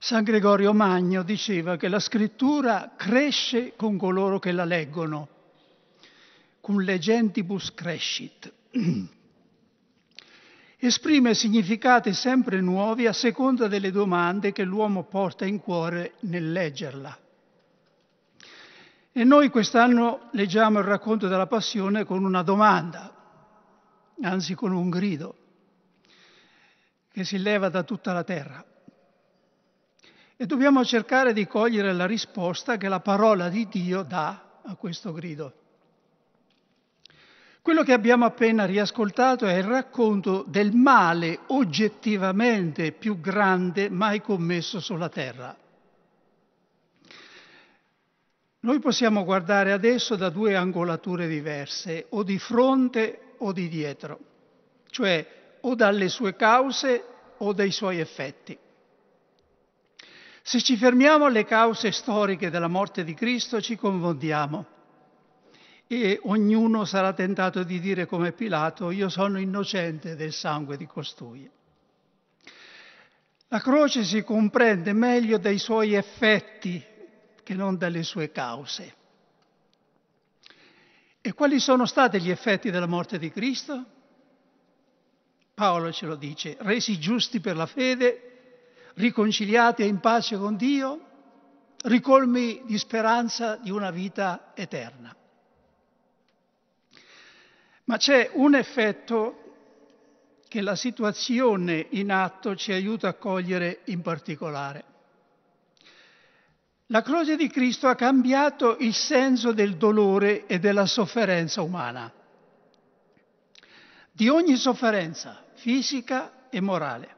San Gregorio Magno diceva che la scrittura cresce con coloro che la leggono, cum legentibus crescit. Esprime significati sempre nuovi a seconda delle domande che l'uomo porta in cuore nel leggerla. E noi quest'anno leggiamo il racconto della passione con una domanda, anzi con un grido, che si leva da tutta la terra e dobbiamo cercare di cogliere la risposta che la parola di Dio dà a questo grido. Quello che abbiamo appena riascoltato è il racconto del male oggettivamente più grande mai commesso sulla terra. Noi possiamo guardare adesso da due angolature diverse, o di fronte o di dietro, cioè o dalle sue cause o dai suoi effetti. Se ci fermiamo alle cause storiche della morte di Cristo ci confondiamo e ognuno sarà tentato di dire come Pilato io sono innocente del sangue di costui. La croce si comprende meglio dai suoi effetti che non dalle sue cause. E quali sono stati gli effetti della morte di Cristo? Paolo ce lo dice, resi giusti per la fede riconciliati in pace con Dio, ricolmi di speranza di una vita eterna. Ma c'è un effetto che la situazione in atto ci aiuta a cogliere in particolare. La croce di Cristo ha cambiato il senso del dolore e della sofferenza umana, di ogni sofferenza fisica e morale.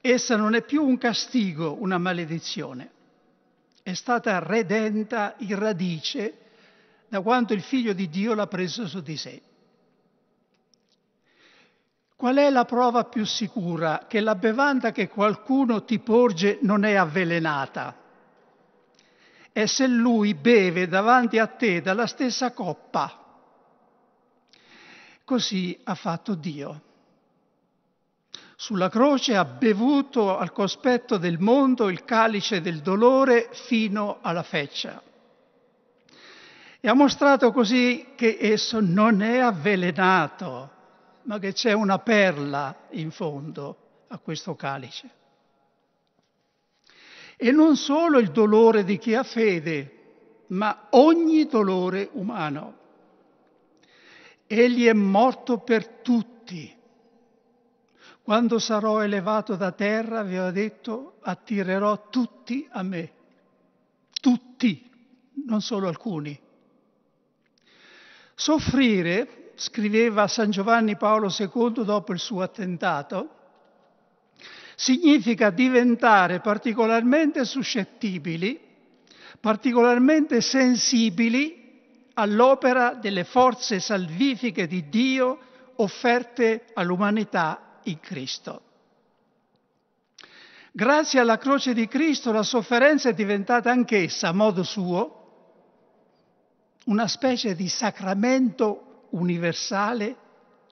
Essa non è più un castigo, una maledizione. È stata redenta in radice da quanto il Figlio di Dio l'ha preso su di sé. Qual è la prova più sicura che la bevanda che qualcuno ti porge non è avvelenata? È se lui beve davanti a te dalla stessa coppa. Così ha fatto Dio. Sulla croce ha bevuto al cospetto del mondo il calice del dolore fino alla feccia. E ha mostrato così che esso non è avvelenato, ma che c'è una perla in fondo a questo calice. E non solo il dolore di chi ha fede, ma ogni dolore umano. Egli è morto per tutti quando sarò elevato da terra, vi ho detto, attirerò tutti a me. Tutti, non solo alcuni. Soffrire, scriveva San Giovanni Paolo II dopo il suo attentato, significa diventare particolarmente suscettibili, particolarmente sensibili all'opera delle forze salvifiche di Dio offerte all'umanità in Cristo. Grazie alla croce di Cristo la sofferenza è diventata anch'essa, a modo suo, una specie di sacramento universale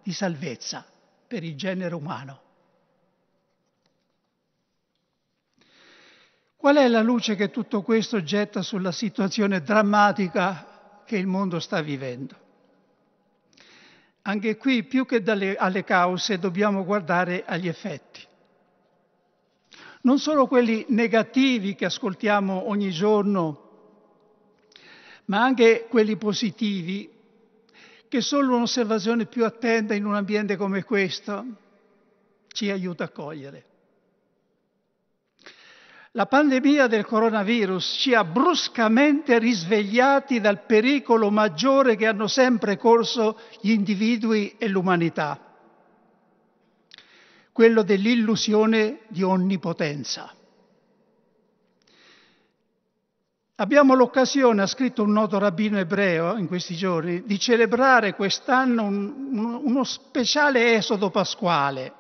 di salvezza per il genere umano. Qual è la luce che tutto questo getta sulla situazione drammatica che il mondo sta vivendo? Anche qui più che dalle, alle cause dobbiamo guardare agli effetti. Non solo quelli negativi che ascoltiamo ogni giorno, ma anche quelli positivi che solo un'osservazione più attenta in un ambiente come questo ci aiuta a cogliere. La pandemia del coronavirus ci ha bruscamente risvegliati dal pericolo maggiore che hanno sempre corso gli individui e l'umanità, quello dell'illusione di onnipotenza. Abbiamo l'occasione, ha scritto un noto rabbino ebreo in questi giorni, di celebrare quest'anno un, uno speciale esodo pasquale,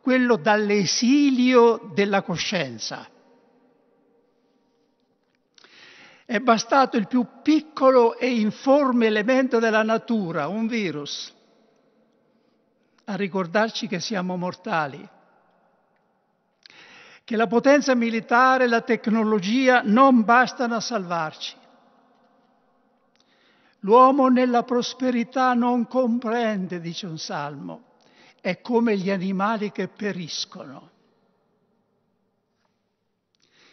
quello dall'esilio della coscienza. È bastato il più piccolo e informe elemento della natura, un virus, a ricordarci che siamo mortali, che la potenza militare, e la tecnologia non bastano a salvarci. L'uomo nella prosperità non comprende, dice un salmo, è come gli animali che periscono.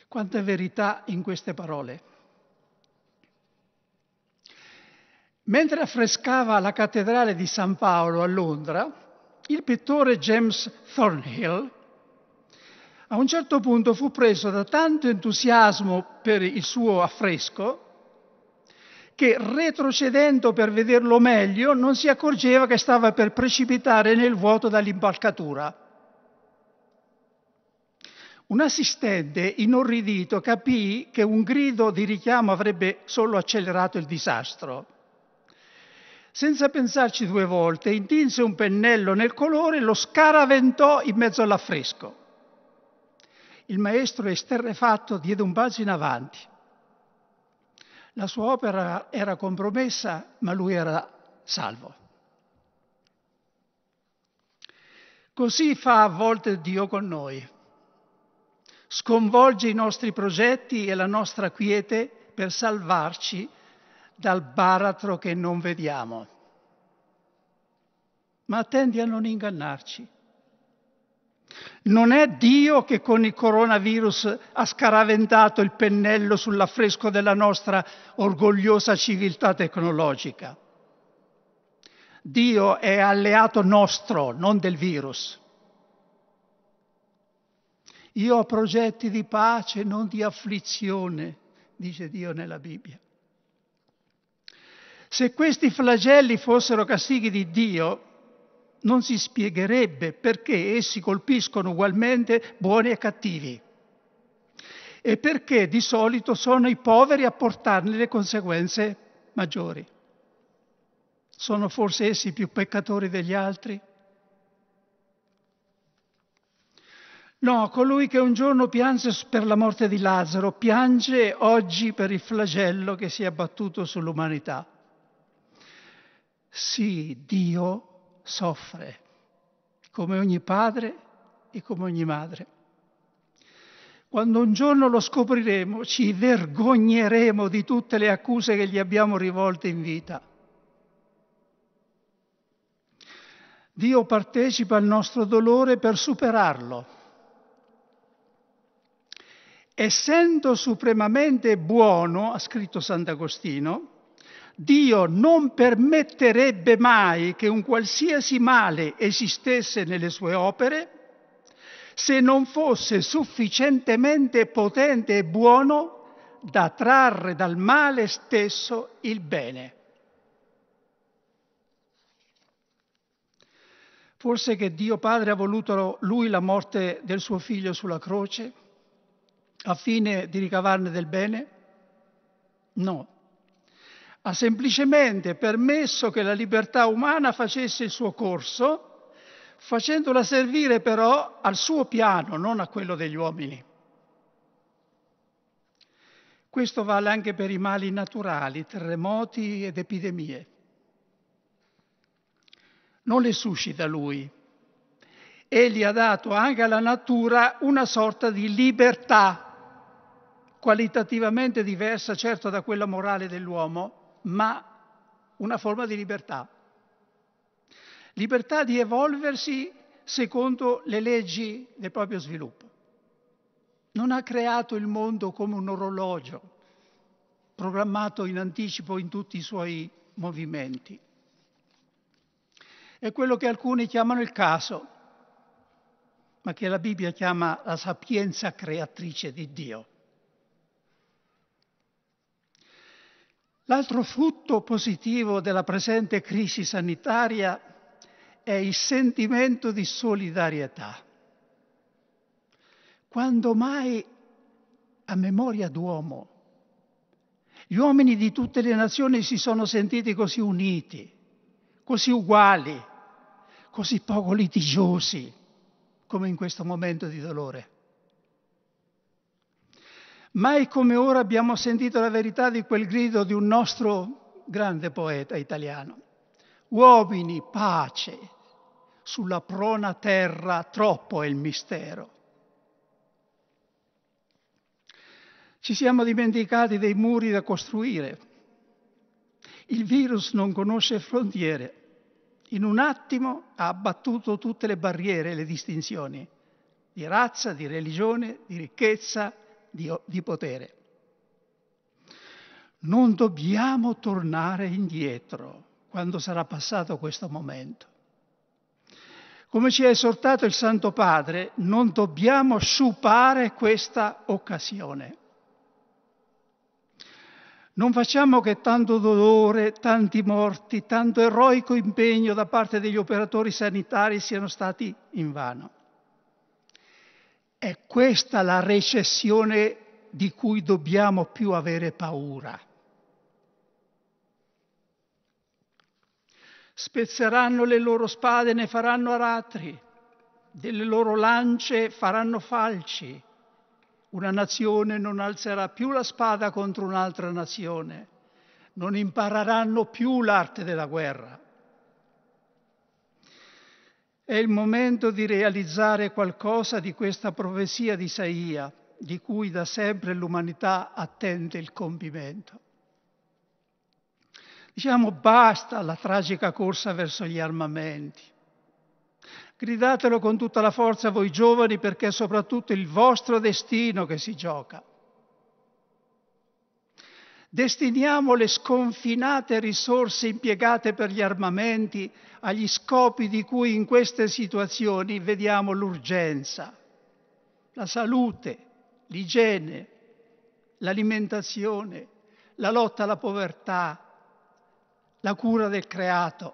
Quanta verità in queste parole. Mentre affrescava la cattedrale di San Paolo a Londra, il pittore James Thornhill a un certo punto fu preso da tanto entusiasmo per il suo affresco che retrocedendo per vederlo meglio non si accorgeva che stava per precipitare nel vuoto dall'impalcatura. Un assistente inorridito capì che un grido di richiamo avrebbe solo accelerato il disastro. Senza pensarci due volte, intinse un pennello nel colore e lo scaraventò in mezzo all'affresco. Il maestro, esterrefatto, diede un balzo in avanti. La sua opera era compromessa, ma lui era salvo. Così fa a volte Dio con noi. Sconvolge i nostri progetti e la nostra quiete per salvarci dal baratro che non vediamo. Ma tendi a non ingannarci. Non è Dio che con il coronavirus ha scaraventato il pennello sull'affresco della nostra orgogliosa civiltà tecnologica. Dio è alleato nostro, non del virus. Io ho progetti di pace, non di afflizione, dice Dio nella Bibbia. Se questi flagelli fossero castighi di Dio, non si spiegherebbe perché essi colpiscono ugualmente buoni e cattivi e perché di solito sono i poveri a portarne le conseguenze maggiori. Sono forse essi più peccatori degli altri? No, colui che un giorno pianse per la morte di Lazzaro piange oggi per il flagello che si è abbattuto sull'umanità. Sì, Dio soffre, come ogni padre e come ogni madre. Quando un giorno lo scopriremo, ci vergogneremo di tutte le accuse che gli abbiamo rivolte in vita. Dio partecipa al nostro dolore per superarlo. Essendo supremamente buono, ha scritto Sant'Agostino, Dio non permetterebbe mai che un qualsiasi male esistesse nelle sue opere se non fosse sufficientemente potente e buono da trarre dal male stesso il bene. Forse che Dio Padre ha voluto lui la morte del suo figlio sulla croce a fine di ricavarne del bene? No, ha semplicemente permesso che la libertà umana facesse il suo corso, facendola servire però al suo piano, non a quello degli uomini. Questo vale anche per i mali naturali, terremoti ed epidemie. Non le suscita lui. Egli ha dato anche alla natura una sorta di libertà, qualitativamente diversa certo da quella morale dell'uomo, ma una forma di libertà. Libertà di evolversi secondo le leggi del proprio sviluppo. Non ha creato il mondo come un orologio programmato in anticipo in tutti i suoi movimenti. È quello che alcuni chiamano il caso, ma che la Bibbia chiama la sapienza creatrice di Dio. L'altro frutto positivo della presente crisi sanitaria è il sentimento di solidarietà. Quando mai a memoria d'uomo gli uomini di tutte le nazioni si sono sentiti così uniti, così uguali, così poco litigiosi come in questo momento di dolore. Mai come ora abbiamo sentito la verità di quel grido di un nostro grande poeta italiano. Uomini, pace, sulla prona terra troppo è il mistero. Ci siamo dimenticati dei muri da costruire. Il virus non conosce frontiere. In un attimo ha abbattuto tutte le barriere e le distinzioni di razza, di religione, di ricchezza, di, di potere. Non dobbiamo tornare indietro quando sarà passato questo momento. Come ci ha esortato il Santo Padre, non dobbiamo sciupare questa occasione. Non facciamo che tanto dolore, tanti morti, tanto eroico impegno da parte degli operatori sanitari siano stati in vano. È questa la recessione di cui dobbiamo più avere paura. Spezzeranno le loro spade, ne faranno aratri, delle loro lance faranno falci. Una nazione non alzerà più la spada contro un'altra nazione, non impareranno più l'arte della guerra. È il momento di realizzare qualcosa di questa profezia di Isaia, di cui da sempre l'umanità attende il compimento. Diciamo basta alla tragica corsa verso gli armamenti. Gridatelo con tutta la forza voi giovani perché è soprattutto il vostro destino che si gioca. Destiniamo le sconfinate risorse impiegate per gli armamenti agli scopi di cui in queste situazioni vediamo l'urgenza, la salute, l'igiene, l'alimentazione, la lotta alla povertà, la cura del creato.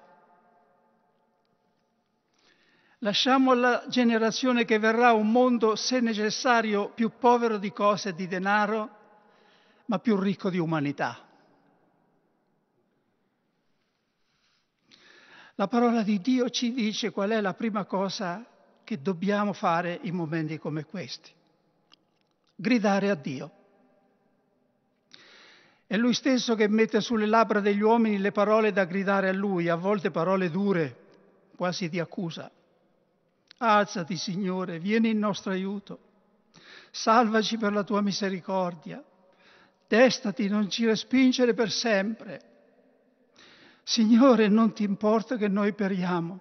Lasciamo alla generazione che verrà un mondo, se necessario, più povero di cose e di denaro ma più ricco di umanità. La parola di Dio ci dice qual è la prima cosa che dobbiamo fare in momenti come questi. Gridare a Dio. È Lui stesso che mette sulle labbra degli uomini le parole da gridare a Lui, a volte parole dure, quasi di accusa. Alzati, Signore, vieni in nostro aiuto. Salvaci per la tua misericordia. Destati, non ci respingere per sempre. Signore, non ti importa che noi periamo.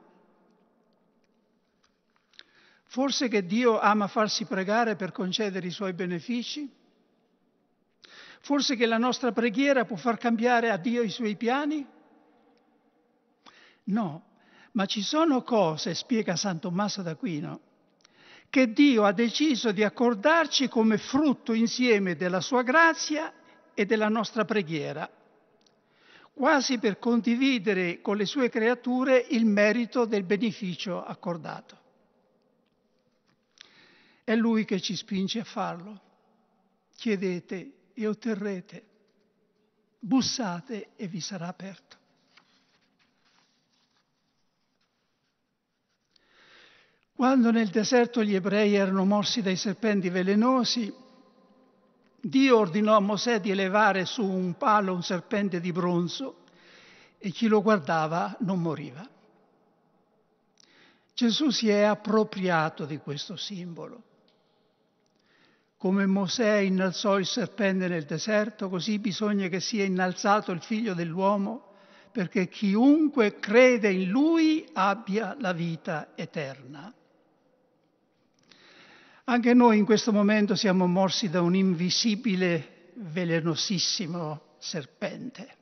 Forse che Dio ama farsi pregare per concedere i suoi benefici? Forse che la nostra preghiera può far cambiare a Dio i suoi piani? No, ma ci sono cose, spiega San Tommaso d'Aquino, che Dio ha deciso di accordarci come frutto insieme della sua grazia e della nostra preghiera, quasi per condividere con le sue creature il merito del beneficio accordato. È Lui che ci spinge a farlo. Chiedete e otterrete, bussate e vi sarà aperto. Quando nel deserto gli ebrei erano morsi dai serpenti velenosi, Dio ordinò a Mosè di elevare su un palo un serpente di bronzo e chi lo guardava non moriva. Gesù si è appropriato di questo simbolo. Come Mosè innalzò il serpente nel deserto, così bisogna che sia innalzato il figlio dell'uomo perché chiunque crede in lui abbia la vita eterna. Anche noi in questo momento siamo morsi da un invisibile, velenosissimo serpente.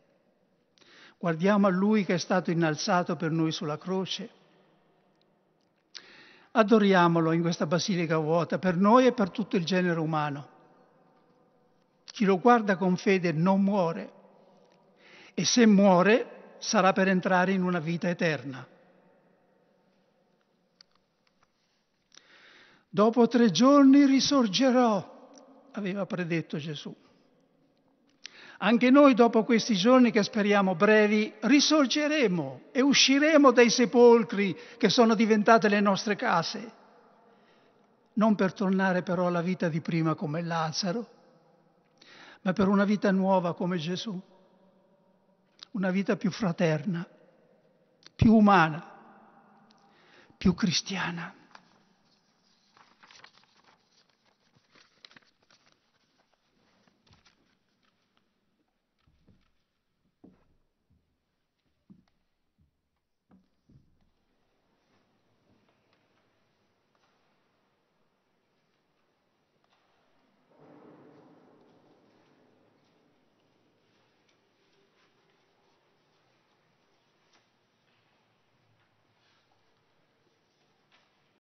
Guardiamo a Lui che è stato innalzato per noi sulla croce. Adoriamolo in questa basilica vuota per noi e per tutto il genere umano. Chi lo guarda con fede non muore e se muore sarà per entrare in una vita eterna. Dopo tre giorni risorgerò, aveva predetto Gesù. Anche noi dopo questi giorni che speriamo brevi risorgeremo e usciremo dai sepolcri che sono diventate le nostre case, non per tornare però alla vita di prima come Lazzaro, ma per una vita nuova come Gesù, una vita più fraterna, più umana, più cristiana.